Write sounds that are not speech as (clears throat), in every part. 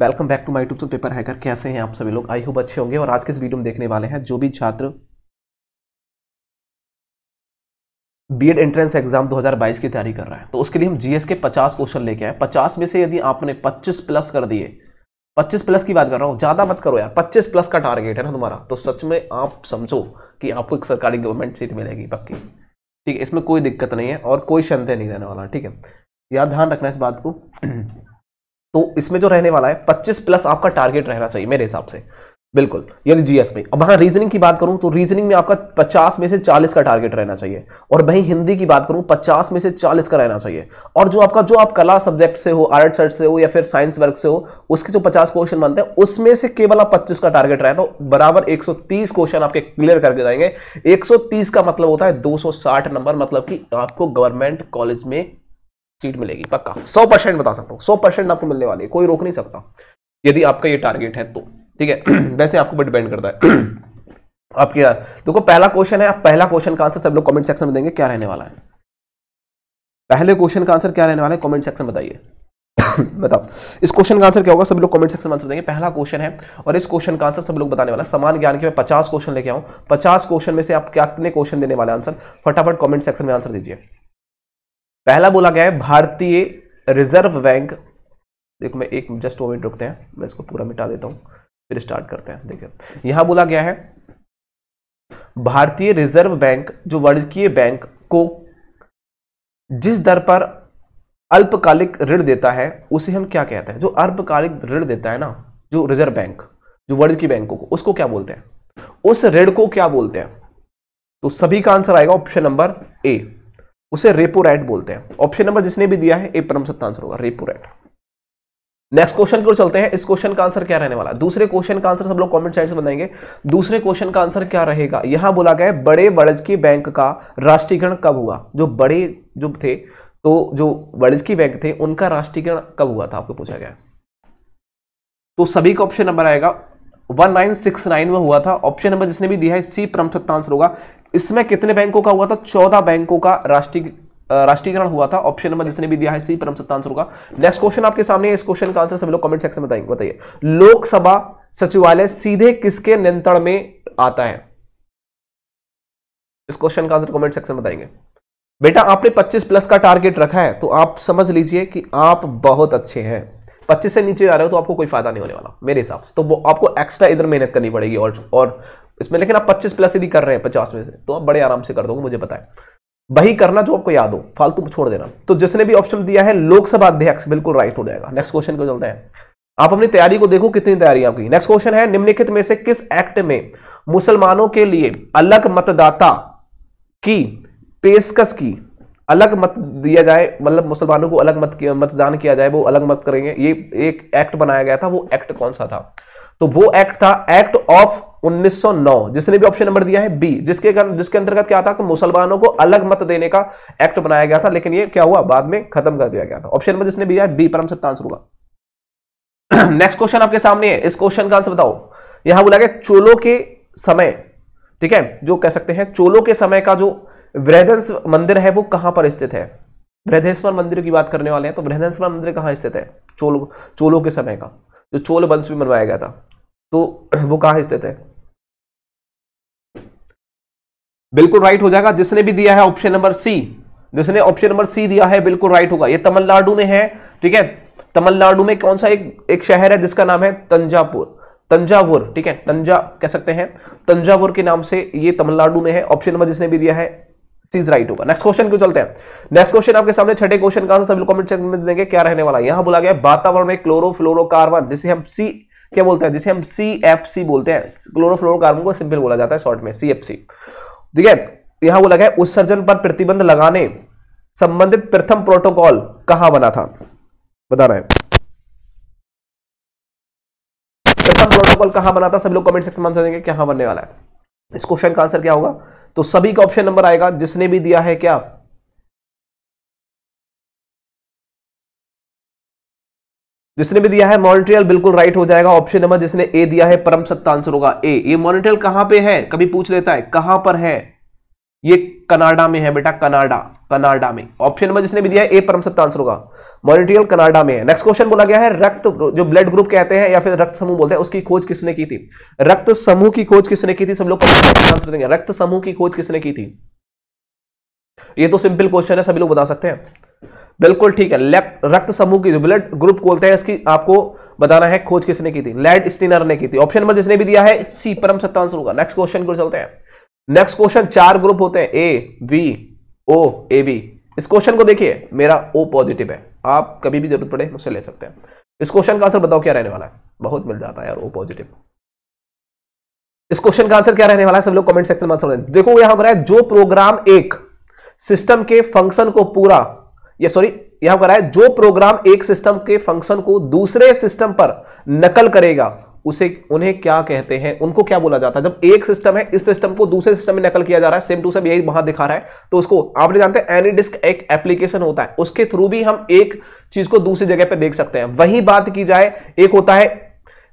Welcome back to my YouTube तो paper hacker कैसे हैं आप सभी लोग आई होप अच्छे होंगे और आज के इस वीडियो में देखने वाले हैं जो भी छात्र बीएड एंट्रेंस एग्जाम 2022 की तैयारी कर रहा है तो उसके लिए हम जीएस के 50 क्वेश्चन लेके आए 50 में से यदि आपने 25 प्लस कर दिए 25 प्लस की बात कर रहा हूँ ज़्यादा मत करो यार पच्चीस प्लस का टारगेट है ना तुम्हारा तो सच में आप समझो कि आपको एक सरकारी गवर्नमेंट सीट मिलेगी पक्की ठीक है इसमें कोई दिक्कत नहीं है और कोई शंत नहीं रहने वाला ठीक है याद ध्यान रखना इस बात को (clears throat) तो इसमें जो रहने वाला है 25 प्लस आपका टारगेट रहना चाहिए मेरे हिसाब से बिल्कुल यानी जीएस में अब हाँ रीजनिंग की बात करूं तो रीजनिंग में आपका 50 में से 40 का टारगेट रहना चाहिए और वहीं हिंदी की बात करूं 50 में से 40 का रहना चाहिए और जो आपका जो आप कला सब्जेक्ट से हो आर्ट सर्ट से हो या फिर साइंस वर्ग से हो उसके जो 50 क्वेश्चन बनते हैं उसमें से केवल आप 25 का टारगेट रहे तो बराबर एक क्वेश्चन आपके क्लियर करके जाएंगे एक का मतलब होता है दो नंबर मतलब कि आपको गवर्नमेंट कॉलेज में सीट मिलेगी पक्का सौ परसेंट बता सकता हूँ सौ परसेंट आपको मिलने वाली कोई रोक नहीं सकता यदि आपका ये टारगेट है तो ठीक है (clears throat) वैसे आपको ऊपर डिपेंड करता है (clears throat) आपके यार देखो पहला क्वेश्चन है आप पहला क्वेश्चन का आंसर सब लोग कमेंट सेक्शन में देंगे क्या रहने वाला है पहले क्वेश्चन का आंसर क्या रहने वाला है कमेंट सेक्शन में बताइए (clears throat) बताओ इस क्वेश्चन का आंसर क्या होगा सब लोग कमेंट सेक्शन में आंसर देंगे पहला क्वेश्चन है और इस क्वेश्चन का आंसर सब लोग बताने वाला समान ज्ञान के मैं पचास क्वेश्चन लेके आऊँ पचास क्वेश्चन में से आप क्या कितने क्वेश्चन देने वाले आंसर फटाफट कमेंट सेक्शन में आंसर दीजिए पहला बोला गया है भारतीय रिजर्व बैंक देखो मैं एक जस्ट मोमेंट रुकते हैं मैं इसको पूरा मिटा देता हूं फिर स्टार्ट करते हैं देखिए यहां बोला गया है भारतीय रिजर्व बैंक जो वाणिज्यीय बैंक को जिस दर पर अल्पकालिक ऋण देता है उसे हम क्या कहते हैं जो अल्पकालिक ऋण देता है ना जो रिजर्व बैंक जो वर्ल्ड की बैंकों को उसको क्या बोलते हैं उस ऋण को क्या बोलते हैं तो सभी का आंसर आएगा ऑप्शन नंबर ए उसे रेपो रेट बोलते हैं ऑप्शन नंबर जिसने भी दिया है ए परम सत्य आंसर होगा रेपो रेट नेक्स्ट क्वेश्चन की ओर चलते हैं इस क्वेश्चन का आंसर क्या रहने वाला है दूसरे क्वेश्चन का आंसर सब लोग कमेंट साइड से बताएंगे दूसरे क्वेश्चन का आंसर क्या रहेगा यहां बोला गया है बड़े बड़जकी बैंक का राष्ट्रीयकरण कब हुआ जो बड़े जो थे तो जो बड़जकी बैंक थे उनका राष्ट्रीयकरण कब हुआ था आपको पूछा गया तो सभी का ऑप्शन नंबर आएगा 1969 में हुआ था ऑप्शन नंबर जिसने भी दिया है सी परम आंसर होगा इसमें कितने बैंकों का हुआ था चौदह बैंकों का राष्ट्रीय राष्ट्रीयकरण हुआ था ऑप्शन नंबर जिसने भी दिया है सी परम सत्ता आंसर होगा नेक्स्ट क्वेश्चन आपके सामने इस क्वेश्चन का आंसर सभी लोग कमेंट सेक्शन में बताएंगे बताइए लोकसभा सचिवालय सीधे किसके नियंत्रण में आता है इस क्वेश्चन का आंसर कमेंट सेक्शन में बताएंगे बेटा आपने 25 प्लस का टारगेट रखा है तो आप समझ लीजिए कि आप बहुत अच्छे हैं 25 से नीचे जा रहे हो तो आपको कोई फायदा नहीं होने वाला मेरे हिसाब से तो वो आपको एक्स्ट्रा इधर मेहनत करनी पड़ेगी और और इसमें लेकिन आप पच्चीस प्लस यदि कर रहे हैं पचास में से तो आप बड़े आराम से कर दोगे मुझे बताए वही करना जो आपको याद हो फालतू छोड़ देना तो जिसने भी ऑप्शन दिया है लोकसभा अध्यक्ष बिल्कुल राइट हो जाएगा नेक्स्ट क्वेश्चन को चलते हैं आप अपनी तैयारी को देखो कितनी तैयारी आपकी नेक्स्ट क्वेश्चन है निम्नलिखित में से किस एक्ट में मुसलमानों के लिए अलग मतदाता की पेशकश की अलग मत दिया जाए मतलब मुसलमानों को अलग मत मतदान किया जाए वो अलग मत करेंगे ये एक एक्ट बनाया गया था वो एक्ट कौन सा था तो वो एक्ट था एक्ट ऑफ 1909 जिसने भी ऑप्शन नंबर दिया है बी जिसके जिसके अंतर्गत क्या था कि मुसलमानों को अलग मत देने का एक्ट बनाया गया था लेकिन ये क्या हुआ बाद में खत्म कर दिया गया था ऑप्शन नंबर जिसने दिया है बी परम सत्ता आंसर होगा नेक्स्ट (clears throat) क्वेश्चन आपके सामने है इस क्वेश्चन का आंसर बताओ यहां बोला गया चोलो के समय ठीक है जो कह सकते हैं चोलो के समय का जो वृहदंस मंदिर है वो कहां पर स्थित है वृद्धेश्वर मंदिर की बात करने वाले हैं तो वृद्धेश्वर मंदिर कहां स्थित है चोलो चोलो के समय का जो चोल वंश भी मनवाया गया था तो वो कहां स्थित है बिल्कुल राइट हो जाएगा जिसने भी दिया है ऑप्शन नंबर सी जिसने ऑप्शन नंबर सी दिया है बिल्कुल राइट होगा ये तमिलनाडु में है ठीक है तमिलनाडु में कौन सा एक एक शहर है जिसका नाम है तंजापुर तंजावुर ठीक है तंजा कह सकते हैं तंजावुर के नाम से ये तमिलनाडु में है ऑप्शन नंबर जिसने भी दिया है सीज राइट होगा नेक्स्ट क्वेश्चन क्यों चलते हैं नेक्स्ट क्वेश्चन आपके सामने छठे क्वेश्चन का सभी कमेंट सेक्शन में देंगे क्या रहने वाला यहां बोला गया वातावरण में क्लोरो फ्लोरोबन जिसे हम सी क्या बोलते हैं जिसे हम सी एफ सी बोलते हैं क्लोरोफ्लोरोकार्बन को सिंपल बोला जाता है शॉर्ट में सी एफ सी ठीक है यहां बोला गया उत्सर्जन पर प्रतिबंध लगाने संबंधित प्रथम प्रोटोकॉल कहां बना था बता रहे प्रथम प्रोटोकॉल कहां बना था सब लोग कमेंट सेक्शन में आंसर देंगे कहां बनने वाला है इस क्वेश्चन का आंसर क्या होगा तो सभी का ऑप्शन नंबर आएगा जिसने भी दिया है क्या जिसने भी दिया है मॉन्ट्रियल बिल्कुल राइट हो जाएगा ऑप्शन नंबर जिसने ए दिया है परम सत्ता आंसर होगा ए ये मॉन्ट्रियल कहां पे है कभी पूछ लेता है कहां पर है ये कनाडा में है बेटा कनाडा कनाडा में ऑप्शन नंबर जिसने भी दिया है ए परम सत्ता आंसर होगा मॉनिट्रियल कनाडा में है नेक्स्ट क्वेश्चन बोला गया है रक्त जो ब्लड ग्रुप कहते हैं या फिर रक्त समूह बोलते हैं उसकी खोज किसने की थी रक्त समूह की खोज किसने की थी सब लोग आंसर देंगे रक्त समूह की खोज किसने की थी ये तो सिंपल क्वेश्चन है सभी लोग बता सकते हैं बिल्कुल ठीक है रक्त समूह की जो ब्लड ग्रुप बोलते हैं इसकी आपको बताना है खोज किसने की थी लैड स्टीनर ने की थी ऑप्शन नंबर जिसने भी दिया है सी परम सत्ता आंसर होगा नेक्स्ट क्वेश्चन को चलते हैं नेक्स्ट क्वेश्चन चार ग्रुप होते हैं A B O A B इस क्वेश्चन को देखिए मेरा ओ पॉजिटिव है आप कभी भी जरूरत पड़े मुझसे ले सकते हैं इस क्वेश्चन का आंसर बताओ क्या रहने वाला है बहुत मिल जाता है यार ओ पॉजिटिव इस क्वेश्चन का आंसर क्या रहने वाला है सब लोग कमेंट सेक्शन में आंसर देखो यहां पर है जो प्रोग्राम एक सिस्टम के फंक्शन को पूरा या सॉरी यहां करा है जो प्रोग्राम एक सिस्टम के फंक्शन को दूसरे सिस्टम पर नकल करेगा उसे उन्हें क्या कहते हैं उनको क्या बोला जाता है जब एक सिस्टम है इस सिस्टम को दूसरे सिस्टम में नकल किया जा रहा है सेम टू सेम यही वहां दिखा रहा है तो उसको आपने जानते हैं एनी डिस्क एक एप्लीकेशन होता है उसके थ्रू भी हम एक चीज को दूसरी जगह पर देख सकते हैं वही बात की जाए एक होता है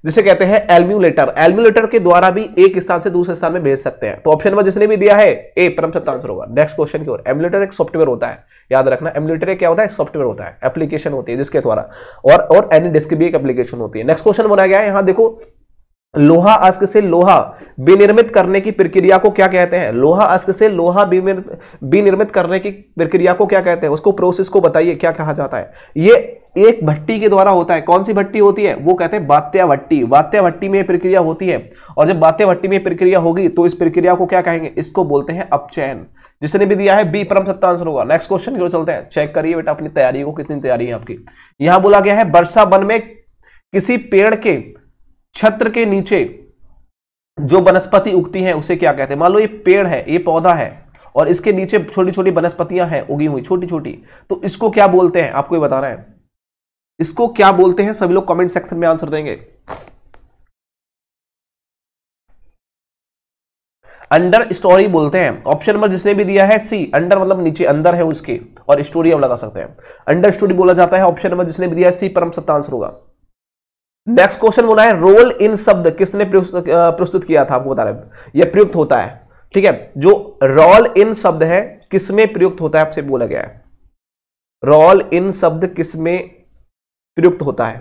जिसे कहते हैं एल्म्यूलेटर एल्म्यूलेटर के द्वारा भी एक स्थान से दूसरे स्थान में भेज सकते हैं तो ऑप्शन नंबर जिसने भी दिया है ए परम सत्ता आंसर होगा नेक्स्ट क्वेश्चन की ओर एम्यूलेटर एक सॉफ्टवेयर होता है याद रखना एम्यूलेटर क्या होता है सॉफ्टवेयर होता है एप्लीकेशन होती है जिसके द्वारा और और एनी डिस्क भी एक एप्लीकेशन होती है नेक्स्ट क्वेश्चन बनाया गया है यहां देखो लोहा अस्क से लोहा विनिर्मित करने की प्रक्रिया को क्या कहते हैं लोहा अस्क से लोहा विनिर्मित करने की प्रक्रिया को क्या कहते हैं उसको प्रोसेस को बताइए क्या कहा जाता है ये एक भट्टी के द्वारा होता है कौन सी भट्टी होती है वो कहते हैं बात्या भट्टी बात्या भट्टी में प्रक्रिया होती है और जब बात्या भट्टी में प्रक्रिया होगी तो इस प्रक्रिया को क्या कहेंगे इसको बोलते हैं अपचयन जिसने भी दिया है बी परम सत्ता आंसर होगा नेक्स्ट क्वेश्चन क्यों चलते हैं चेक करिए बेटा अपनी तैयारी को कितनी तैयारी है आपकी यहां बोला गया है वर्षा वन में किसी पेड़ के छत्र के नीचे जो वनस्पति उगती है उसे क्या कहते हैं मान लो ये पेड़ है ये पौधा है और इसके नीचे छोटी छोटी वनस्पतियां हैं उगी हुई छोटी छोटी तो इसको क्या बोलते हैं आपको ये बताना है इसको क्या बोलते हैं सभी लोग कमेंट सेक्शन में आंसर देंगे अंडर स्टोरी बोलते हैं ऑप्शन नंबर जिसने भी दिया है सी अंडर मतलब नीचे अंदर है उसके और स्टोरी हम लगा सकते हैं अंडर स्टोरी बोला जाता है ऑप्शन नंबर जिसने भी दिया है सी परम सत्ता आंसर होगा नेक्स्ट क्वेश्चन बोला है रोल इन शब्द किसने प्रस्तुत किया था आपको बता रहे यह प्रयुक्त होता है ठीक है जो रोल इन शब्द है किसमें प्रयुक्त होता है आपसे बोला गया है रोल इन शब्द किसमें प्रयुक्त होता है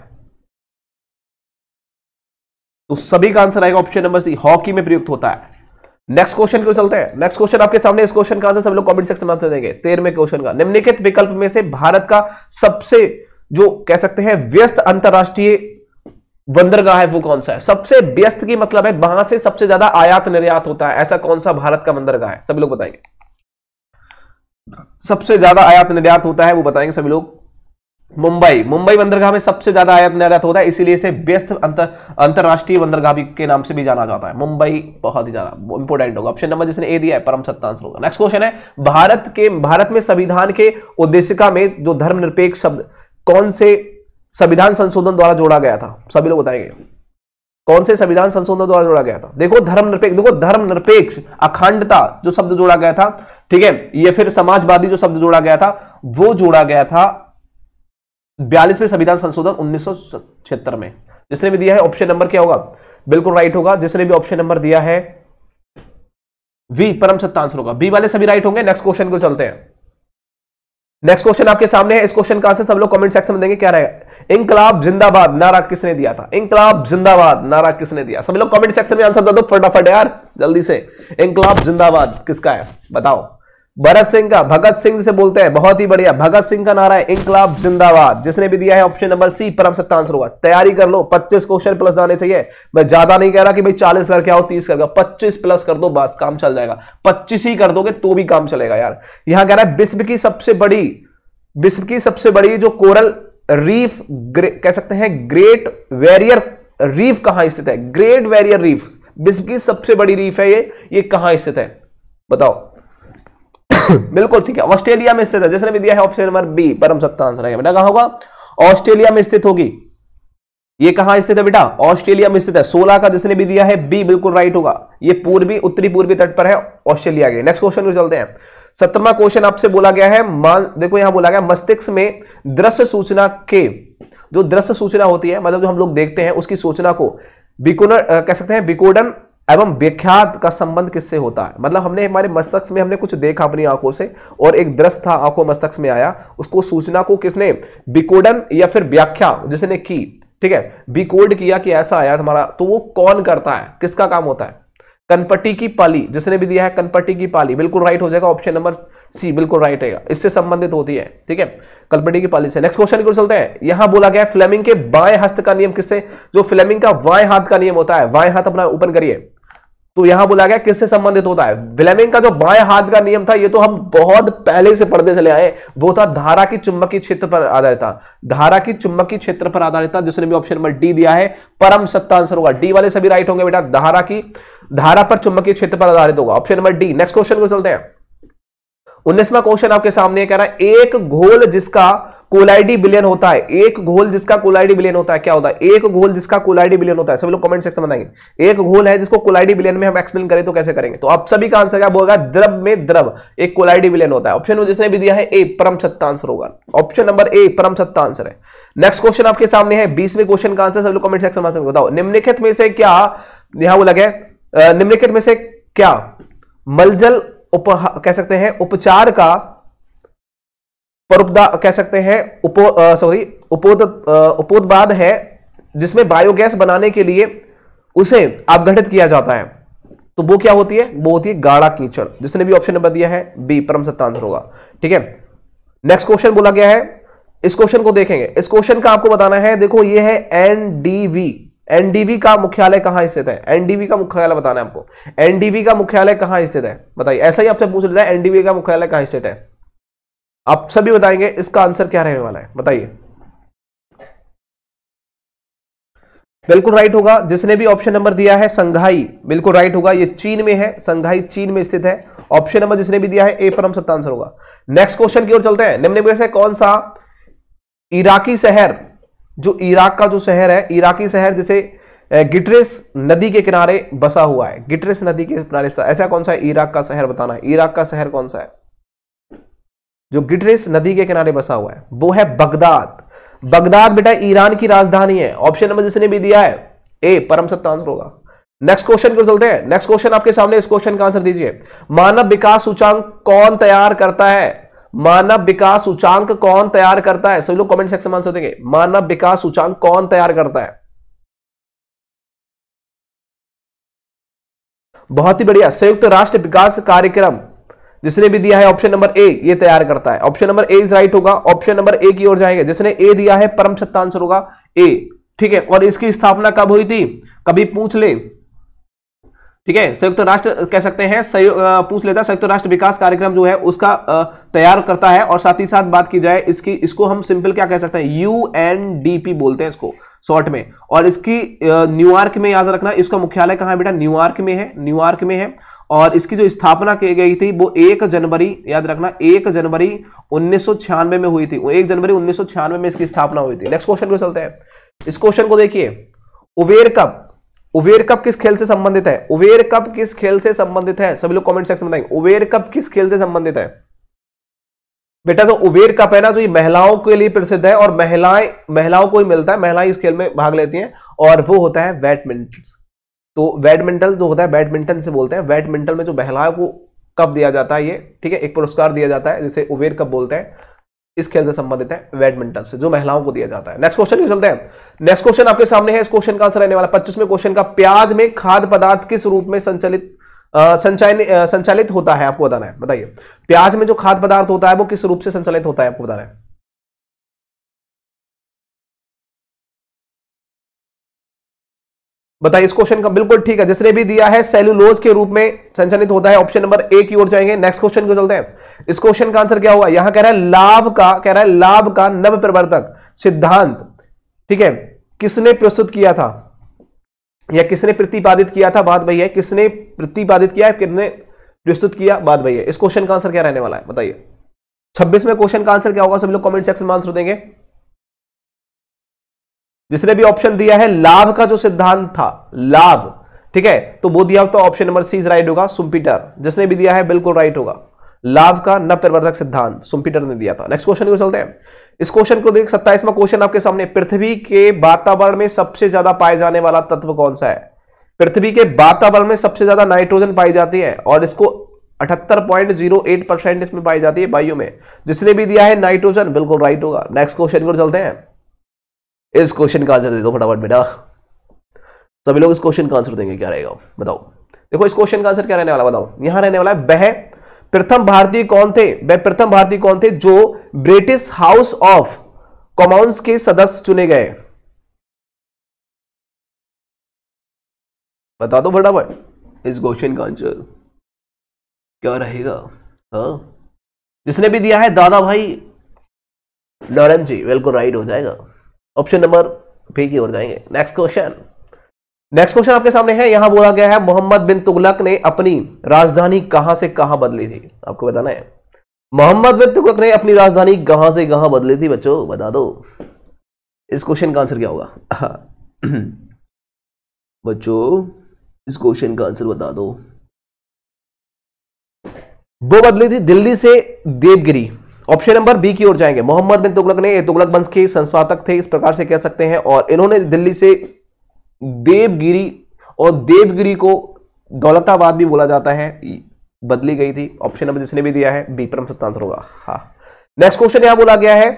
तो सभी का आंसर आएगा ऑप्शन नंबर सी हॉकी में प्रयुक्त होता है नेक्स्ट क्वेश्चन क्यों चलते हैं नेक्स्ट क्वेश्चन आपके सामने इस क्वेश्चन का आंसर सब लोग कमेंट सेक्शन में आंसर देंगे तेरहवें क्वेश्चन का निम्नलिखित विकल्प में से भारत का सबसे जो कह सकते हैं व्यस्त अंतरराष्ट्रीय बंदरगाह है वो कौन सा है सबसे व्यस्त की मतलब है वहां से सबसे ज्यादा आयात निर्यात होता है ऐसा कौन सा भारत का बंदरगाह है सभी लोग बताएंगे सबसे ज्यादा आयात निर्यात होता है वो बताएंगे सभी लोग मुंबई मुंबई बंदरगाह में सबसे ज्यादा आयात निर्यात होता है इसीलिए इसे व्यस्त अंतर अंतरराष्ट्रीय बंदरगाह के नाम से भी जाना जाता है मुंबई बहुत ही ज्यादा इंपोर्टेंट होगा ऑप्शन नंबर जिसने ए दिया है परम सत्ता आंसर होगा नेक्स्ट क्वेश्चन है भारत के भारत में संविधान के उद्देशिका में जो धर्मनिरपेक्ष शब्द कौन से संविधान संशोधन द्वारा जोड़ा गया था सभी लोग बताएंगे कौन से संविधान संशोधन द्वारा जोड़ा गया था देखो धर्मनिरपेक्ष देखो धर्मनिरपेक्ष अखंडता जो शब्द जोड़ा गया था ठीक है ये फिर समाजवादी जो शब्द जोड़ा गया था वो जोड़ा गया था बयालीसवें संविधान संशोधन उन्नीस में जिसने भी दिया है ऑप्शन नंबर क्या होगा बिल्कुल राइट होगा जिसने भी ऑप्शन नंबर दिया है वी परम सत्ता आंसर होगा बी वाले सभी राइट होंगे नेक्स्ट क्वेश्चन को चलते हैं नेक्स्ट क्वेश्चन आपके सामने है इस क्वेश्चन का आंसर सब लोग कमेंट सेक्शन में देंगे क्या रहेगा इंकलाब जिंदाबाद नारा किसने दिया था इंकलाब जिंदाबाद नारा किसने दिया सभी लोग कमेंट सेक्शन में आंसर दे दो फटाफट यार जल्दी से इंकलाब जिंदाबाद किसका है बताओ भरत सिंह का भगत सिंह से बोलते हैं बहुत ही बढ़िया भगत सिंह का नारा है इंकलाब जिंदाबाद जिसने भी दिया है ऑप्शन नंबर सी परम सत्ता आंसर होगा तैयारी कर लो 25 क्वेश्चन प्लस जाने चाहिए मैं ज्यादा नहीं कह रहा कि भाई 40 करके आओ 30 करके 25 प्लस कर दो बस काम चल जाएगा 25 ही कर दोगे तो भी काम चलेगा यार यहां कह रहा है विश्व की सबसे बड़ी विश्व की सबसे बड़ी जो कोरल रीफ कह सकते हैं ग्रेट वेरियर रीफ कहां स्थित है ग्रेट वेरियर रीफ विश्व की सबसे बड़ी रीफ है ये ये कहां स्थित है बताओ बिल्कुल ठीक है ऑस्ट्रेलिया में स्थित है जिसने भी दिया है ऑप्शन नंबर बी परम सत्ता आंसर है बेटा कहा होगा ऑस्ट्रेलिया में स्थित होगी ये कहां स्थित है बेटा ऑस्ट्रेलिया में स्थित है सोलह का जिसने भी दिया है बी बिल्कुल राइट होगा ये पूर्वी उत्तरी पूर्वी तट पर है ऑस्ट्रेलिया के नेक्स्ट क्वेश्चन चलते हैं सत्रवा क्वेश्चन आपसे बोला गया है मान देखो यहां बोला गया मस्तिष्क में दृश्य सूचना के जो दृश्य सूचना होती है मतलब जो हम लोग देखते हैं उसकी सूचना को बिकोनर कह सकते हैं बिकोडन एवं व्याख्यात का संबंध किससे होता है मतलब हमने हमारे मस्तक में हमने कुछ देखा अपनी आंखों से और एक दृश्य था आंखों मस्तक में आया उसको सूचना को किसने विकोडन या फिर व्याख्या जिसने की ठीक है विकोड किया कि ऐसा आया हमारा तो वो कौन करता है किसका काम होता है कनपट्टी की पाली जिसने भी दिया है कनपट्टी की पाली बिल्कुल राइट हो जाएगा ऑप्शन नंबर सी बिल्कुल राइट रहेगा इससे संबंधित होती है ठीक है कनपट्टी की पाली से नेक्स्ट क्वेश्चन की ओर चलते हैं यहां बोला गया है फ्लेमिंग के बाएं हस्त का नियम किससे जो फ्लेमिंग का बाएं हाथ का नियम होता है बाएं हाथ अपना ओपन करिए तो यहां बोला गया किससे संबंधित होता है विलेमिंग का जो बाएं हाथ का नियम था ये तो हम बहुत पहले से पढ़ते चले आए वो था धारा की चुंबकीय क्षेत्र पर आधारित था धारा की चुंबकीय क्षेत्र पर आधारित था जिसने भी ऑप्शन नंबर डी दिया है परम सत्ता आंसर होगा डी वाले सभी राइट होंगे बेटा धारा की धारा पर चुंबकीय क्षेत्र पर आधारित होगा option number D next question को चलते हैं उन्नीसवा क्वेश्चन आपके सामने कह रहा है एक घोल जिसका कोलाइडी बिलियन होता है एक घोल जिसका कोलाइडी बिलियन होता है क्या होता है एक घोल जिसका कोलाइडी बिलियन होता है सभी लोग कमेंट सेक्शन में बताएंगे एक घोल है जिसको कोलाइडी बिलियन में हम एक्सप्लेन करें तो कैसे करेंगे तो आप सभी का आंसर क्या होगा द्रव में द्रव एक कोलाइडी बिलियन होता है ऑप्शन जिसने भी दिया है ए परम सत्ता आंसर होगा ऑप्शन नंबर ए परम सत्ता आंसर है नेक्स्ट क्वेश्चन आपके सामने है बीसवें क्वेश्चन का आंसर सब लोग कमेंट सेक्शन में बताओ निम्निखित में से क्या यहां वो लगे निम्निखित में से क्या मलजल उप कह सकते हैं उपचार का परोपदा कह सकते हैं उपो सॉरी उपोद उपोदवाद है जिसमें बायोगैस बनाने के लिए उसे अवघटित किया जाता है तो वो क्या होती है वो होती है गाढ़ा कीचड़ जिसने भी ऑप्शन नंबर दिया है बी परम आंसर होगा ठीक है नेक्स्ट क्वेश्चन बोला गया है इस क्वेश्चन को देखेंगे इस क्वेश्चन का आपको बताना है देखो ये है एनडीवी एनडीवी का मुख्यालय कहां स्थित है एनडीवी का मुख्यालय बताना है आपको एनडीवी का मुख्यालय कहां स्थित है बताइए ऐसा ही आपसे पूछ लेता है एनडीवी का मुख्यालय कहां स्थित है आप सभी बताएंगे इसका आंसर क्या रहने वाला है बताइए बिल्कुल राइट होगा जिसने भी ऑप्शन नंबर दिया है संघाई बिल्कुल राइट होगा ये चीन में है संघाई चीन में स्थित है ऑप्शन नंबर जिसने भी दिया है ए पर हम सत्ता आंसर होगा नेक्स्ट क्वेश्चन की ओर चलते हैं निम्न में से कौन सा इराकी शहर जो इराक का जो शहर है इराकी शहर जिसे गिटरेस नदी के किनारे बसा हुआ है गिटरेस नदी के किनारे ऐसा कौन सा है इराक का शहर बताना है इराक का शहर कौन सा है जो गिटरेस नदी के किनारे बसा हुआ है वो है बगदाद बगदाद बेटा ईरान की राजधानी है ऑप्शन नंबर जिसने भी दिया है ए परम सत्ता आंसर होगा नेक्स्ट क्वेश्चन को चलते हैं नेक्स्ट क्वेश्चन आपके सामने इस क्वेश्चन का आंसर दीजिए मानव विकास सूचांक कौन तैयार करता है मानव विकास सूचांक कौन तैयार करता है सभी लोग कमेंट सेक्शन में आंसर देंगे मानव विकास सूचांक कौन तैयार करता है बहुत ही बढ़िया संयुक्त राष्ट्र विकास कार्यक्रम जिसने भी दिया है ऑप्शन नंबर ए ये तैयार करता है option number A is right होगा ऑप्शन नंबर ए की ओर जाएंगे जिसने ए दिया है परम छत्ता आंसर होगा ए ठीक है और इसकी स्थापना कब हुई थी कभी पूछ ले ठीक है संयुक्त राष्ट्र कह सकते हैं पूछ लेता संयुक्त राष्ट्र विकास कार्यक्रम जो है उसका तैयार करता है और साथ ही साथ बात की जाए इसकी इसको हम सिंपल क्या कह सकते हैं यूएनडीपी बोलते हैं इसको शॉर्ट में और इसकी न्यूयॉर्क में याद रखना इसका मुख्यालय कहाँ है बेटा न्यूयॉर्क में है न्यूयॉर्क में है और इसकी जो स्थापना की गई थी वो एक जनवरी याद रखना एक जनवरी उन्नीस में हुई थी एक जनवरी उन्नीस में इसकी स्थापना हुई थी नेक्स्ट क्वेश्चन को चलते हैं इस क्वेश्चन को देखिए उबेर कप उवेर कप किस खेल से संबंधित है उवेर कप किस खेल से संबंधित है सभी लोग कमेंट सेक्शन में बताएंगे उवेर कप किस खेल से संबंधित है बेटा जो तो उवेर कप है ना जो ये महिलाओं के लिए प्रसिद्ध है और महिलाएं महिलाओं को ही मिलता है महिलाएं इस खेल में भाग लेती हैं और वो होता है बैडमिंटन तो बैडमिंटन जो होता है बैडमिंटन से बोलते हैं बैडमिंटन में जो महिलाओं को कप दिया जाता है ये ठीक है एक पुरस्कार दिया जाता है जिसे उवेर कप बोलते हैं इस खेल से संबंधित है बैडमिंटन से जो महिलाओं को दिया जाता है नेक्स्ट क्वेश्चन चलते हैं नेक्स्ट क्वेश्चन आपके सामने है इस क्वेश्चन का आंसर रहने वाला पच्चीसवें क्वेश्चन का प्याज में खाद्य पदार्थ किस रूप में संचालित संचालित संचालित होता है आपको बताना है बताइए प्याज में जो खाद्य पदार्थ होता है वो किस रूप से संचालित होता है आपको बताना है बताइए इस क्वेश्चन का बिल्कुल ठीक है जिसने भी दिया है सेल्यूलोज के रूप में संचालित होता है ऑप्शन नंबर ए की ओर जाएंगे नेक्स्ट क्वेश्चन को चलते हैं इस क्वेश्चन का आंसर क्या होगा यहां कह रहा है लाभ का कह रहा है लाभ का नव प्रवर्तक सिद्धांत ठीक है किसने प्रस्तुत किया था या किसने प्रतिपादित किया था बात वही है किसने प्रतिपादित किया है किसने प्रस्तुत किया बात वही है इस क्वेश्चन का आंसर क्या रहने वाला है बताइए छब्बीस में क्वेश्चन का आंसर क्या होगा सभी लोग कॉमेंट सेक्शन में आंसर देंगे जिसने भी ऑप्शन दिया है लाभ का जो सिद्धांत था लाभ ठीक है तो वो दिया तो ऑप्शन नंबर सी राइट होगा सुम्पीटर जिसने भी दिया है बिल्कुल राइट होगा लाभ का न परिवर्तक सिद्धांत सुम्पीटर ने दिया था नेक्स्ट क्वेश्चन को चलते हैं इस क्वेश्चन को देख सत्ताईसवा क्वेश्चन आपके सामने पृथ्वी के वातावरण में सबसे ज्यादा पाए जाने वाला तत्व कौन सा है पृथ्वी के वातावरण में सबसे ज्यादा नाइट्रोजन पाई जाती है और इसको 78.08 परसेंट इसमें पाई जाती है बायो में जिसने भी दिया है नाइट्रोजन बिल्कुल राइट होगा नेक्स्ट क्वेश्चन को चलते हैं इस क्वेश्चन का आंसर दे दो फटाफट बेटा सभी लोग इस क्वेश्चन का आंसर देंगे क्या रहेगा बताओ देखो इस क्वेश्चन का आंसर क्या रहने वाला बताओ यहां रहने वाला है वह प्रथम भारतीय कौन थे वह प्रथम भारतीय कौन थे जो ब्रिटिश हाउस ऑफ कॉमन्स के सदस्य चुने गए बता दो फटाफट इस क्वेश्चन का आंसर क्या रहेगा हाँ। जिसने भी दिया है दादा भाई लॉरेंस जी बिल्कुल राइट हो जाएगा ऑप्शन नंबर बी की ओर जाएंगे नेक्स्ट क्वेश्चन नेक्स्ट क्वेश्चन आपके सामने है यहां बोला गया है मोहम्मद बिन तुगलक ने अपनी राजधानी कहां से कहां बदली थी आपको बताना है मोहम्मद बिन तुगलक ने अपनी राजधानी कहां से कहां बदली थी बच्चों बता दो इस क्वेश्चन का आंसर क्या होगा (clears throat) बच्चों इस क्वेश्चन का आंसर बता दो वो बदली थी दिल्ली से देवगिरी ऑप्शन नंबर बी की ओर जाएंगे मोहम्मद बिन तुगलक ने तुगलक वंश के संस्थापक थे इस प्रकार से कह सकते हैं और इन्होंने दिल्ली से देवगिरी और देवगिरी को दौलताबाद भी बोला जाता है बदली गई थी ऑप्शन नंबर जिसने भी दिया है बी परम सत्ता आंसर होगा हाँ नेक्स्ट क्वेश्चन यहां बोला गया है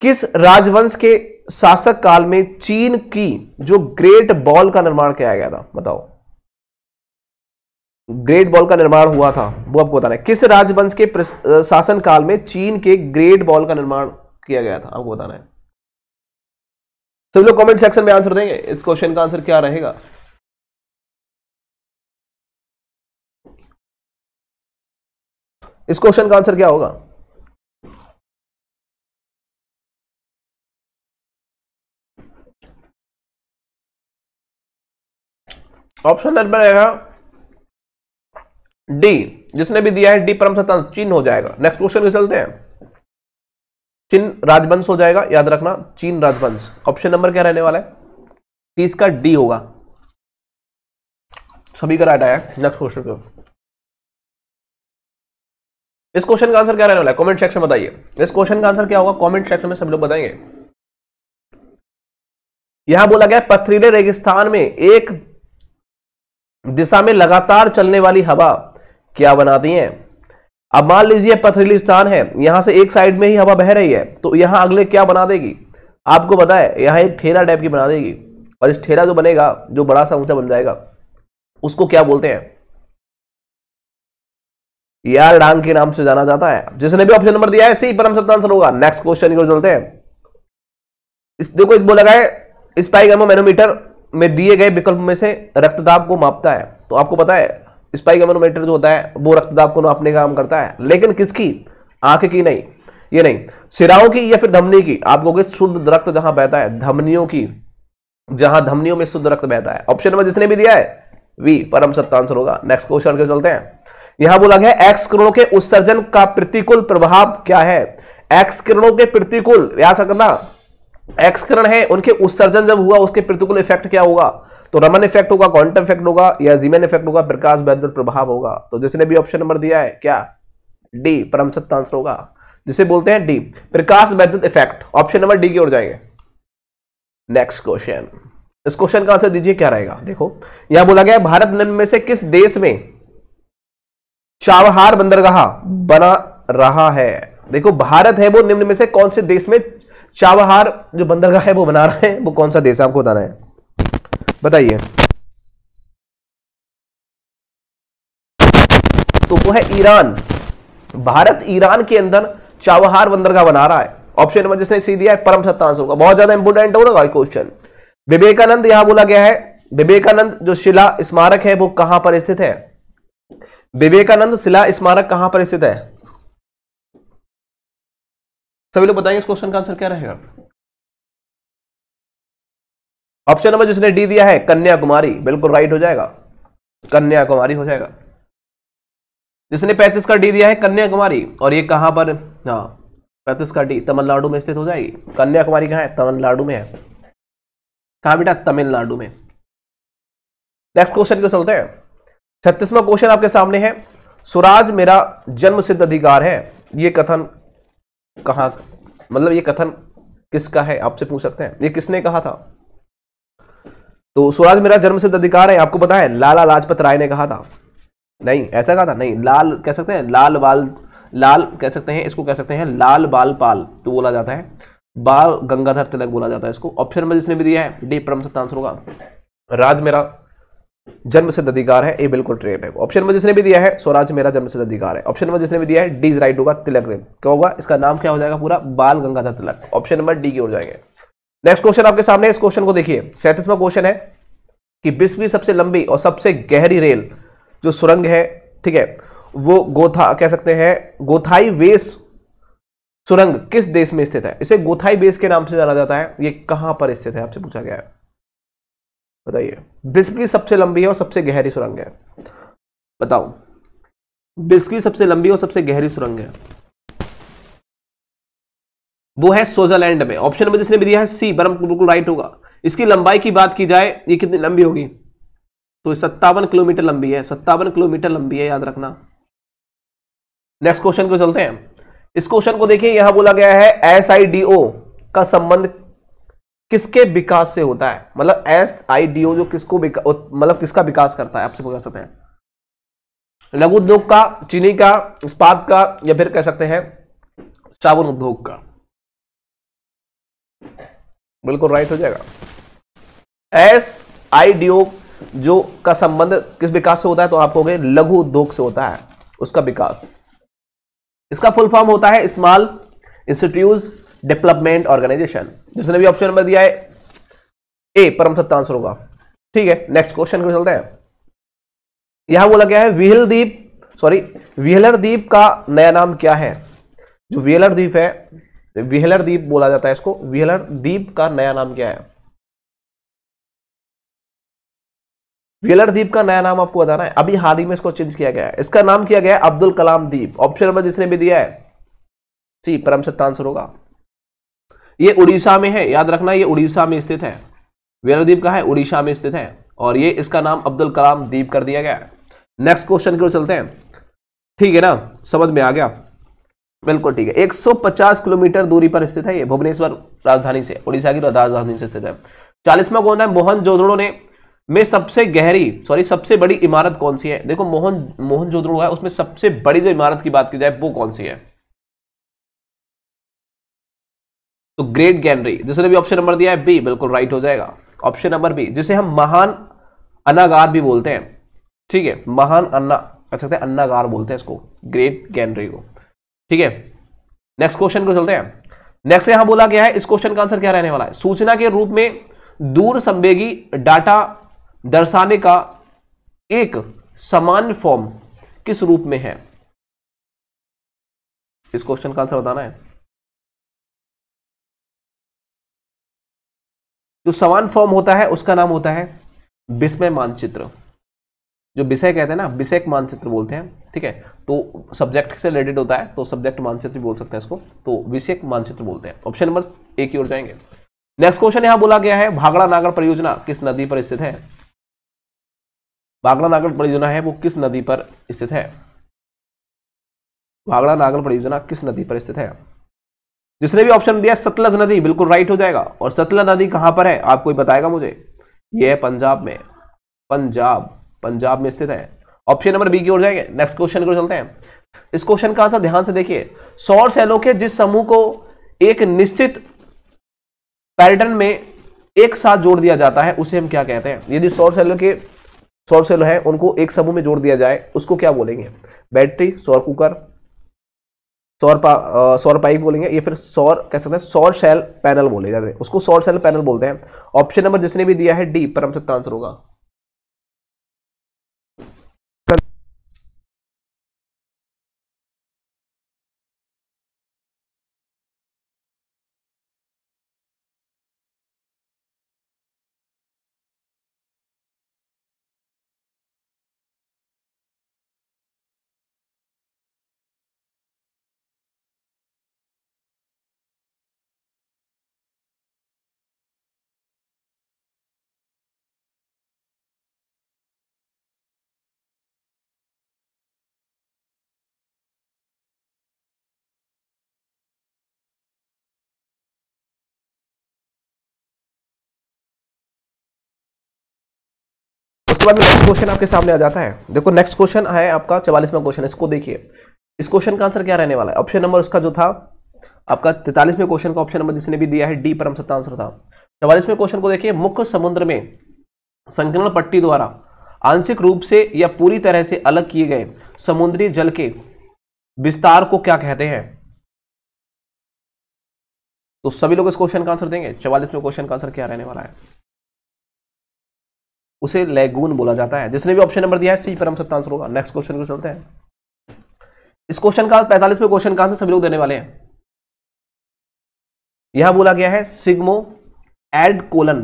किस राजवंश के शासक काल में चीन की जो ग्रेट बॉल का निर्माण किया गया था बताओ ग्रेट बॉल का निर्माण हुआ था वो आपको बताना है किस राजवंश के शासन काल में चीन के ग्रेट बॉल का निर्माण किया गया था आपको बताना है सभी लोग कमेंट सेक्शन में आंसर देंगे इस क्वेश्चन का आंसर क्या रहेगा इस क्वेश्चन का आंसर क्या होगा ऑप्शन नंबर रहेगा डी जिसने भी दिया है डी परम सत्ता चीन हो जाएगा नेक्स्ट क्वेश्चन चलते हैं चीन राजवंश हो जाएगा याद रखना चीन राजवंश ऑप्शन नंबर क्या रहने वाला है तीस का डी होगा सभी का राइट आया नेक्स्ट क्वेश्चन पे इस क्वेश्चन का आंसर क्या रहने वाला है कमेंट सेक्शन में बताइए इस क्वेश्चन का आंसर क्या होगा कमेंट सेक्शन में सब लोग बताएंगे यहां बोला गया पथरीले रेगिस्तान में एक दिशा में लगातार चलने वाली हवा क्या बनाती हैं अब मान लीजिए पथरीली स्थान है यहां से एक साइड में ही हवा बह रही है तो यहां अगले क्या बना देगी आपको बताए यहां एक ठेरा टाइप की बना देगी और इस ठेरा जो बनेगा जो बड़ा सा ऊंचा बन जाएगा उसको क्या बोलते हैं यार डांग के नाम से जाना जाता है जिसने भी ऑप्शन नंबर दिया है सी परम सत्ता आंसर होगा नेक्स्ट क्वेश्चन की ओर चलते हैं इस देखो इस बोला गया स्पाइक एमोमैनोमीटर में दिए गए विकल्प में से रक्तदाब को मापता है तो आपको पता है स्पाइक एमोनोमीटर जो होता है वो रक्तदाब को नापने का काम करता है लेकिन किसकी आंख की नहीं ये नहीं सिराओं की या फिर धमनी की आप लोग शुद्ध रक्त जहां बहता है धमनियों की जहां धमनियों में शुद्ध रक्त बहता है ऑप्शन नंबर जिसने भी दिया है वी परम सत्ता आंसर होगा नेक्स्ट क्वेश्चन के चलते हैं यहां बोला गया एक्स किरणों के उत्सर्जन का प्रतिकूल प्रभाव क्या है एक्स किरणों के प्रतिकूल याद करना एक्स किरण है उनके उत्सर्जन जब हुआ उसके प्रतिकूल इफेक्ट क्या होगा तो रमन इफेक्ट होगा क्वांटम इफेक्ट होगा या जीमेन इफेक्ट होगा प्रकाश वैद्युत प्रभाव होगा तो जिसने भी ऑप्शन नंबर दिया है क्या डी परम सत्य आंसर होगा जिसे बोलते हैं डी प्रकाश वैद्युत इफेक्ट ऑप्शन नंबर डी की ओर जाएंगे नेक्स्ट क्वेश्चन इस क्वेश्चन का आंसर दीजिए क्या रहेगा देखो यहां बोला गया भारत निम्न में से किस देश में चाबहार बंदरगाह बना रहा है देखो भारत है वो निम्न में से कौन से देश में चाबहार जो बंदरगाह है वो बना रहा है वो कौन सा देश है आपको बताना है बताइए तो वो है ईरान भारत ईरान के अंदर चाबहार बंदरगाह बना रहा है ऑप्शन नंबर जिसने सी दिया है परम सत्ता आंसर होगा बहुत ज्यादा इंपोर्टेंट होगा क्वेश्चन विवेकानंद यहां बोला गया है विवेकानंद जो शिला स्मारक है वो कहां पर स्थित है विवेकानंद शिला स्मारक कहां पर स्थित है सभी लोग बताएंगे इस क्वेश्चन का आंसर क्या रहेगा ऑप्शन नंबर जिसने डी दिया है कन्याकुमारी बिल्कुल राइट हो जाएगा कन्याकुमारी हो जाएगा जिसने पैंतीस का डी दिया है कन्याकुमारी और ये कहां पर हाँ पैंतीस का डी तमिलनाडु में स्थित हो जाएगी कन्याकुमारी कहा है तमिलनाडु में है कहा बेटा तमिलनाडु में नेक्स्ट क्वेश्चन क्यों चलते हैं छत्तीसवा क्वेश्चन आपके सामने है स्वराज मेरा जन्म सिद्ध अधिकार है ये कथन कहा मतलब ये कथन किसका है आपसे पूछ सकते हैं ये किसने कहा था तो स्वराज मेरा जन्म सिद्ध अधिकार है आपको पता है लाला लाजपत राय ने कहा था नहीं ऐसा कहा था नहीं लाल कह सकते हैं लाल बाल लाल कह सकते हैं इसको कह सकते हैं लाल बाल पाल तो बोला जाता है बाल गंगाधर तिलक बोला जाता है इसको ऑप्शन नंबर जिसने भी दिया है डी परम सत्ता आंसर होगा राज मेरा जन्म सिद्ध अधिकार है ये बिल्कुल ट्रेन है ऑप्शन नंबर जिसने भी दिया है स्वराज मेरा जन्म सिद्ध अधिकार है ऑप्शन नंबर जिसने भी दिया है डी राइट होगा तिलक रेन क्या होगा इसका नाम क्या हो जाएगा पूरा Bal Gangadhar Tilak option number D की ओर जाएंगे नेक्स्ट क्वेश्चन आपके सामने इस क्वेश्चन को देखिए सैंतीसवा क्वेश्चन है कि विश्व की सबसे लंबी और सबसे गहरी रेल जो सुरंग है ठीक है वो गोथा कह सकते हैं गोथाई वेस सुरंग किस देश में स्थित है इसे गोथाई बेस के नाम से जाना जाता है ये कहां पर स्थित है आपसे पूछा गया है बताइए बिस्क की सबसे लंबी है और सबसे गहरी सुरंग है बताओ बिस्क की सबसे लंबी और सबसे गहरी सुरंग है वो है स्विट्जरलैंड में ऑप्शन नंबर जिसने भी दिया है सी बरम बिल्कुल राइट होगा इसकी लंबाई की बात की जाए ये कितनी लंबी होगी तो सत्तावन किलोमीटर लंबी है सत्तावन किलोमीटर लंबी है याद रखना नेक्स्ट क्वेश्चन को चलते हैं इस क्वेश्चन को देखिए यहां बोला गया है एस का संबंध किसके विकास से होता है मतलब एस आई डी ओ जो किसको मतलब किसका विकास करता है आपसे पूछा सकते हैं लघु उद्योग का चीनी का इस्पात का या फिर कह सकते हैं साबुन उद्योग का बिल्कुल राइट हो जाएगा एस आई डी ओ जो का संबंध किस विकास से होता है तो आप कहोगे लघु उद्योग से होता है उसका विकास इसका फुल फॉर्म होता है स्मॉल इंस्टीट्यूट डेवलपमेंट ऑर्गेनाइजेशन जिसने भी ऑप्शन नंबर दिया है ए परम सत्ता आंसर होगा ठीक है नेक्स्ट क्वेश्चन को चलते हैं यहां बोला गया है विहल द्वीप सॉरी विहलर द्वीप का नया नाम क्या है जो विहलर द्वीप है विहलर द्वीप बोला जाता है इसको विहलर द्वीप का नया नाम क्या है विहलर द्वीप का नया नाम आपको बताना है अभी हाल ही में इसको चेंज किया गया है इसका नाम किया गया है अब्दुल कलाम द्वीप ऑप्शन नंबर जिसने भी दिया है सी परम सत्ता आंसर होगा ये उड़ीसा में है याद रखना ये उड़ीसा में स्थित है वेलद्वीप कहा है उड़ीसा में स्थित है और ये इसका नाम अब्दुल कलाम द्वीप कर दिया गया है नेक्स्ट क्वेश्चन की ओर चलते हैं ठीक है ना समझ में आ गया बिल्कुल ठीक है 150 किलोमीटर दूरी पर स्थित है ये भुवनेश्वर राजधानी से उड़ीसा की राजधानी से स्थित है चालीसवा कौन है मोहन जोधड़ो ने में सबसे गहरी सॉरी सबसे बड़ी इमारत कौन सी है देखो मोहन मोहन जोधड़ो है उसमें सबसे बड़ी जो इमारत की बात की जाए वो कौन सी है तो ग्रेट गैनरी जिसने भी ऑप्शन नंबर दिया है बी बिल्कुल राइट हो जाएगा ऑप्शन नंबर बी जिसे हम महान अनागार भी बोलते हैं ठीक है महान अन्ना कह सकते हैं अन्नागार बोलते हैं इसको ग्रेट गैनरी को ठीक है नेक्स्ट क्वेश्चन को चलते हैं नेक्स्ट यहां बोला गया है इस क्वेश्चन का आंसर क्या रहने वाला है सूचना के रूप में दूर संवेगी डाटा दर्शाने का एक समान फॉर्म किस रूप में है इस क्वेश्चन का आंसर बताना है जो समान फॉर्म होता है उसका नाम होता है विस्मय मानचित्र जो विषय कहते हैं ना विषयक मानचित्र बोलते हैं ठीक है तो सब्जेक्ट से रिलेटेड होता है तो सब्जेक्ट मानचित्र बोल सकते हैं इसको तो विषयक मानचित्र बोलते हैं ऑप्शन नंबर ए की ओर जाएंगे नेक्स्ट क्वेश्चन यहां बोला गया है भागड़ा नागर परियोजना किस नदी पर स्थित है भागड़ा नागर परियोजना है वो किस नदी पर स्थित है भागड़ा नागर परियोजना किस नदी पर स्थित है जिसने भी ऑप्शन दिया सतलज नदी बिल्कुल राइट हो जाएगा और सतलज नदी कहां पर है आप कोई बताएगा मुझे ये है पंजाब में पंजाब पंजाब में स्थित है ऑप्शन नंबर बी की ओर जाएंगे नेक्स्ट क्वेश्चन को चलते हैं इस क्वेश्चन का आंसर ध्यान से देखिए सौर सेलों के जिस समूह को एक निश्चित पैटर्न में एक साथ जोड़ दिया जाता है उसे हम क्या कहते हैं यदि सौर सेलों के सौर सेल है उनको एक समूह में जोड़ दिया जाए उसको क्या बोलेंगे बैटरी सौर कुकर सौर सौर पाइप बोलेंगे ये फिर सौर कह सकते हैं सौर सेल पैनल बोले जाते हैं उसको सौर सेल पैनल बोलते हैं ऑप्शन नंबर जिसने भी दिया है डी परम सत्ता आंसर होगा उसके बाद नेक्स्ट क्वेश्चन आपके सामने आ जाता है देखो नेक्स्ट क्वेश्चन है आपका चवालीसवा क्वेश्चन इसको देखिए इस क्वेश्चन का आंसर क्या रहने वाला है ऑप्शन नंबर उसका जो था आपका तैतालीसवें क्वेश्चन का ऑप्शन नंबर जिसने भी दिया है डी परम सत्ता आंसर था चवालीसवें क्वेश्चन को देखिए मुख्य समुद्र में संकलन पट्टी द्वारा आंशिक रूप से या पूरी तरह से अलग किए गए समुद्री जल के विस्तार को क्या कहते हैं तो सभी लोग इस क्वेश्चन का आंसर देंगे चवालीसवें क्वेश्चन का आंसर क्या रहने वाला है उसे लेगून बोला जाता है जिसने भी ऑप्शन नंबर दिया है सी पर हम सबका आंसर होगा नेक्स्ट क्वेश्चन को चलते हैं इस क्वेश्चन का पैंतालीसवें क्वेश्चन कहां से सभी लोग देने वाले हैं यह बोला गया है सिग्मो एड कोलन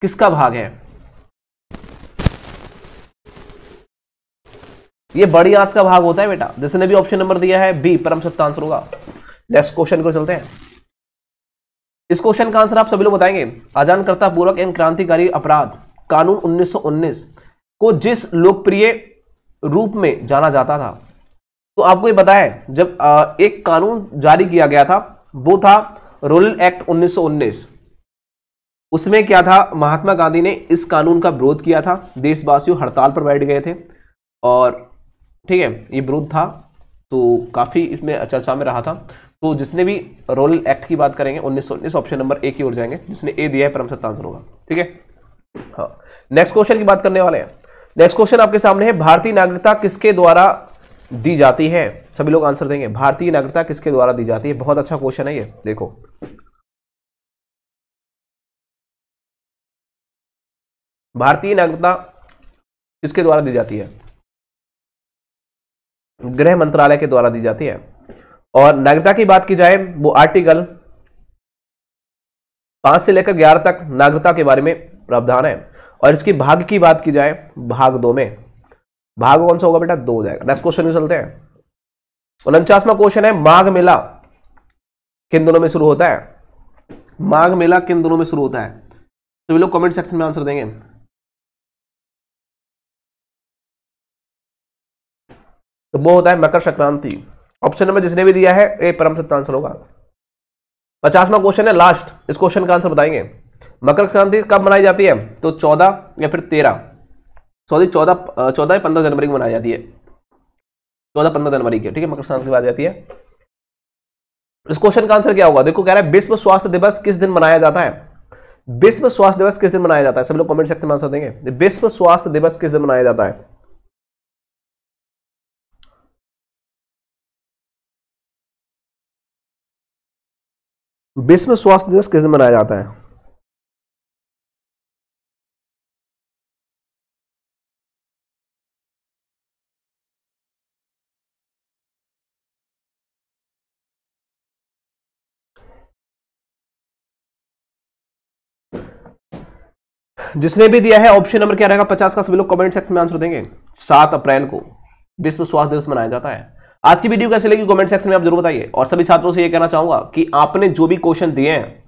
किसका भाग है यह बड़ी आंत का भाग होता है बेटा जिसने भी ऑप्शन नंबर दिया है बी परम सत्ता आंसर होगा नेक्स्ट क्वेश्चन को चलते हैं इस क्वेश्चन का आंसर आप सभी लोग बताएंगे आजान करता पूर्वक एवं क्रांतिकारी अपराध कानून 1919 को जिस लोकप्रिय रूप में जाना जाता था तो आपको ये बताए जब एक कानून जारी किया गया था वो था रूरल एक्ट 1919 उसमें क्या था महात्मा गांधी ने इस कानून का विरोध किया था देशवासियों हड़ताल पर बैठ गए थे और ठीक है ये विरोध था तो काफ़ी इसमें चर्चा में रहा था तो जिसने भी रोल एक्ट की बात करेंगे उन्नीस सौ उन्नीस ऑप्शन नंबर ए की ओर जाएंगे जिसने ए दिया है परम सत्ता आंसर होगा ठीक है हाँ नेक्स्ट क्वेश्चन की बात करने वाले हैं नेक्स्ट क्वेश्चन आपके सामने है भारतीय नागरिकता किसके द्वारा दी जाती है सभी लोग आंसर देंगे भारतीय नागरिकता किसके द्वारा दी जाती है बहुत अच्छा क्वेश्चन है ये देखो भारतीय नागरिकता किसके द्वारा दी जाती है गृह मंत्रालय के द्वारा दी जाती है और नागरिकता की बात की जाए वो आर्टिकल पांच से लेकर ग्यारह तक नागरिकता के बारे में प्रावधान है और इसकी भाग की बात की जाए भाग दो में भाग कौन सा होगा बेटा दो हो जाएगा नेक्स्ट क्वेश्चन में चलते हैं उनचासवा क्वेश्चन है माघ मेला किन दोनों में शुरू होता है माघ मेला किन दोनों में शुरू होता है तो लोग कमेंट सेक्शन में आंसर देंगे तो वो होता है मकर संक्रांति ऑप्शन नंबर जिसने भी दिया है ए परम सत्य आंसर होगा पचासवा क्वेश्चन है लास्ट इस क्वेश्चन का आंसर बताएंगे मकर संक्रांति कब मनाई जाती है तो चौदह या फिर तेरह सॉरी चौदह चौदह या पंद्रह जनवरी को मनाई जाती है चौदह पंद्रह जनवरी की ठीक है मकर संक्रांति की बात जाती है इस क्वेश्चन का आंसर क्या होगा देखो कह रहा है विश्व स्वास्थ्य दिवस किस दिन मनाया जाता है विश्व स्वास्थ्य दिवस किस दिन मनाया जाता है सब लोग कमेंट सेक्शन में आंसर देंगे विश्व स्वास्थ्य दिवस किस दिन मनाया जाता है विश्व स्वास्थ्य दिवस किस दिन मनाया जाता है जिसने भी दिया है ऑप्शन नंबर क्या रहेगा पचास का सभी लोग कमेंट सेक्शन में आंसर देंगे सात अप्रैल को विश्व स्वास्थ्य दिवस मनाया जाता है आज की वीडियो कैसे लगी कमेंट सेक्शन में आप जरूर बताइए और सभी छात्रों से यह कहना चाहूंगा कि आपने जो भी क्वेश्चन दिए हैं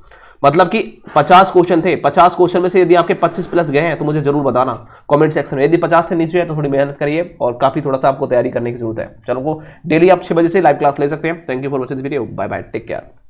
मतलब कि 50 क्वेश्चन थे 50 क्वेश्चन में से यदि आपके 25 प्लस गए हैं तो मुझे जरूर बताना कमेंट सेक्शन में यदि 50 से नीचे है तो थोड़ी मेहनत करिए और काफी थोड़ा सा आपको तैयारी करने की जरूरत है चलो को डेली आप छह बजे से लाइव क्लास ले सकते हैं thank you for watching video bye bye take care